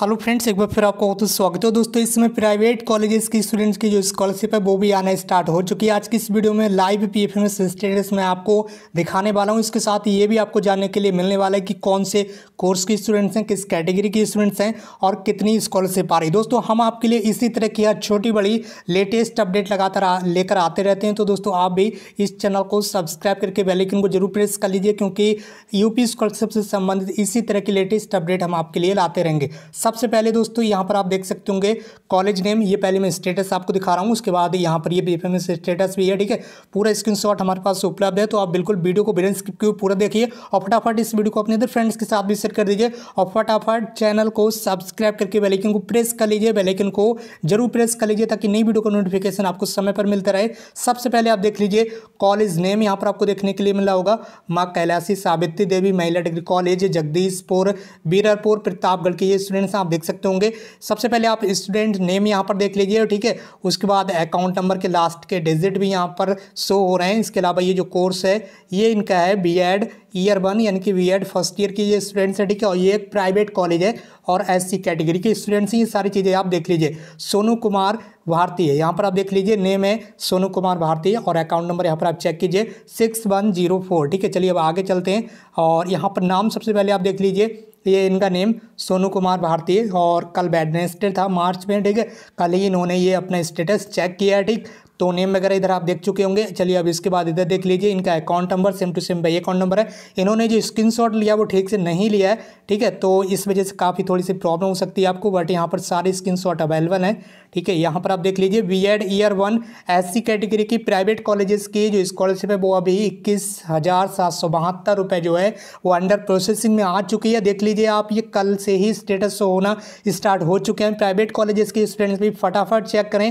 hello friends एक बार फिर आपका बहुत स्वागत है दोस्तों इसमें प्राइवेट कॉलेजेस के स्टूडेंट्स की जो स्कॉलरशिप है वो भी आना स्टार्ट हो चुकी है आज की इस वीडियो में लाइव पी एफ स्टेटस मैं आपको दिखाने वाला हूं इसके साथ ये भी आपको जानने के लिए मिलने वाला है कि कौन से कोर्स के स्टूडेंट्स हैं किस कैटेगरी के स्टूडेंट्स हैं और कितनी स्कॉलरशिप आ रही दोस्तों हम आपके लिए इसी तरह की छोटी बड़ी लेटेस्ट अपडेट लगातार लेकर आते रहते हैं तो दोस्तों आप भी इस चैनल को सब्सक्राइब करके बेलाइकन को जरूर प्रेस कर लीजिए क्योंकि यूपी स्कॉलरशिप से संबंधित इसी तरह की लेटेस्ट अपडेट हम आपके लिए लाते रहेंगे सबसे पहले दोस्तों यहाँ पर आप देख सकते होंगे कॉलेज नेम ये पहले मैं स्टेटस आपको दिखा रहा हूँ उसके बाद यहाँ पर ये बेफेमस स्टेटस भी है ठीक है पूरा स्क्रीन हमारे पास उपलब्ध है तो आप बिल्कुल वीडियो को बिना स्क्रिप्ट किए पूरा देखिए और फटाफट इस वीडियो को अपने फ्रेंड्स के साथ भी शेयर कर दीजिए और फटाफट चैनल को सब्सक्राइब करके बेलाइकन को प्रेस कर लीजिए बेलाइकन को जरूर प्रेस कर लीजिए ताकि नई वीडियो का नोटिफिकेशन आपको समय पर मिलता रहे सबसे पहले आप देख लीजिए कॉलेज नेम यहाँ पर आपको देखने के लिए मिला होगा माँ कैलाशी सावित्री देवी महिला डिग्री कॉलेज जगदीशपुर बीरपुर प्रतापगढ़ के ये स्टूडेंट्स आप देख सकते होंगे सबसे पहले आप स्टूडेंट नेम यहाँ पर देख लीजिए ठीक है उसके बाद अकाउंट नंबर के लास्ट के डिजिट भी यहाँ पर शो हो रहे हैं इसके अलावा ये जो कोर्स है ये इनका है बी एड ईयर वन यानी कि बी एड फर्स्ट ईयर की ये स्टूडेंट्स हैं ठीक है और ये एक प्राइवेट कॉलेज है और एस सी कैटेगरी के स्टूडेंट्स हैं ये सारी चीज़ें आप देख लीजिए सोनू कुमार भारती है यहाँ पर आप देख लीजिए नेम है सोनू कुमार भारती और अकाउंट नंबर यहाँ पर आप चेक कीजिए सिक्स वन जीरो फोर ठीक है चलिए अब आगे चलते हैं और यहाँ पर नाम सबसे पहले आप देख लीजिए ये इनका नेम सोनू कुमार भारती है और कल वेडनेसडे था मार्च में ठीक है कल ही इन्होंने ये अपना स्टेटस चेक किया है ठीक तो नेम वगैरह इधर आप देख चुके होंगे चलिए अब इसके बाद इधर देख लीजिए इनका account number same to same भाई अकाउंट नंबर है इन्होंने जो स्क्रीन लिया वो ठीक से नहीं लिया है ठीक है तो इस वजह से काफ़ी थोड़ी सी प्रॉब्लम हो सकती है आपको बट यहाँ पर सारे स्क्रीन अवेलेबल हैं ठीक है यहाँ पर आप देख लीजिए B Ed year one S category की प्राइवेट कॉलेजेस की जो स्कॉलरशिप है वो अभी इक्कीस हज़ार सात सौ बहत्तर रुपये जो है वो अंडर प्रोसेसिंग में आ चुकी है देख लीजिए आप ये कल से ही स्टेटस होना स्टार्ट हो चुके हैं प्राइवेट कॉलेजेस के स्टूडेंट्स भी फटाफट चेक करें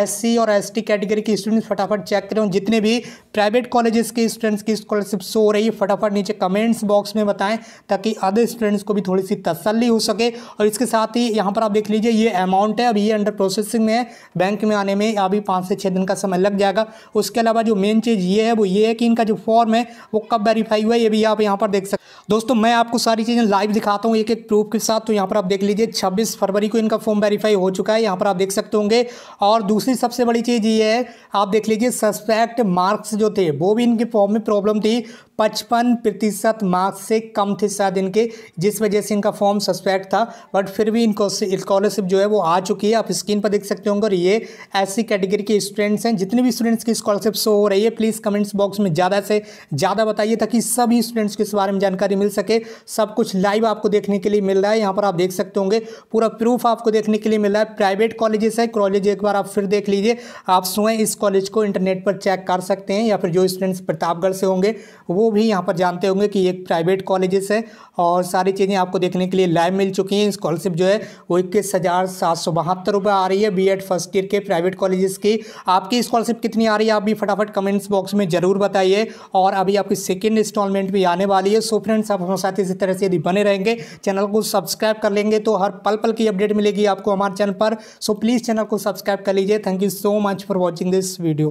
एस और एस कैटेगरी करें कि स्टूडेंट्स फटाफट चेक करें जितने भी प्राइवेट कॉलेजेस के स्टूडेंट्स की स्कॉलरशिप शो हो रही है फटाफट नीचे कमेंट्स बॉक्स में बताएं ताकि अदर स्टूडेंट्स को भी थोड़ी सी तसल्ली हो सके और इसके साथ ही यहाँ पर आप देख लीजिए ये अमाउंट है अभी ये अंडर प्रोसेसिंग में है बैंक में आने में अभी पाँच से छः दिन का समय लग जाएगा उसके अलावा जो मेन चीज़ ये है वो ये है कि इनका जो फॉर्म है वो कब वेरीफाई हुआ है ये भी आप यहाँ पर देख सकते दोस्तों मैं आपको सारी चीज़ें लाइव दिखाता हूँ एक एक प्रूफ के साथ तो यहाँ पर आप देख लीजिए छब्बीस फरवरी को इनका फॉर्म वेरीफाई हो चुका है यहाँ पर आप देख सकते होंगे और दूसरी सबसे बड़ी चीज़ ये है आप देख लीजिए सस्पेक्ट मार्क्स जो थे वो भी इनके फॉर्म में प्रॉब्लम थी पचपन प्रतिशत मार्क्स से कम थे शायद इनके जिस वजह से इनका फॉर्म सस्पेक्ट था बट फिर भी इनको स्कॉलरशिप जो है वो आ चुकी है आप स्क्रीन पर देख सकते होंगे और ये ऐसी कैटेगरी के स्टूडेंट्स हैं जितने भी स्टूडेंट्स की स्कॉलरशिप शो हो रही है प्लीज़ कमेंट्स बॉक्स में ज़्यादा से ज़्यादा बताइए ताकि सभी स्टूडेंट्स को इस बारे में जानकारी मिल सके सब कुछ लाइव आपको देखने के लिए मिल रहा है यहाँ पर आप देख सकते होंगे पूरा प्रूफ आपको देखने के लिए मिल रहा है प्राइवेट कॉलेजेस है कॉलेज एक बार आप फिर देख लीजिए आप सोएं समय इस कॉलेज को इंटरनेट पर चेक कर सकते हैं या फिर जो स्टूडेंट्स प्रतापगढ़ से होंगे वो भी यहाँ पर जानते होंगे कि एक प्राइवेट कॉलेजेस है और सारी चीज़ें आपको देखने के लिए लाइव मिल चुकी हैं स्कॉलरशिप जो है वो इक्कीस सात सौ बहत्तर आ रही है बी एड फर्स्ट ईयर के प्राइवेट कॉलेजेस की आपकी स्कॉलरशिप कितनी आ रही है आप भी फटाफट कमेंट्स बॉक्स में ज़रूर बताइए और अभी आपकी सेकेंड इंस्टॉलमेंट भी आने वाली है सो फ्रेंड्स आप हमारे साथ इसी तरह से यदि बने रहेंगे चैनल को सब्सक्राइब कर लेंगे तो हर पल पल की अपडेट मिलेगी आपको हमारे चैनल पर सो प्लीज़ चैनल को सब्सक्राइब कर लीजिए thank you so much for watching watching this video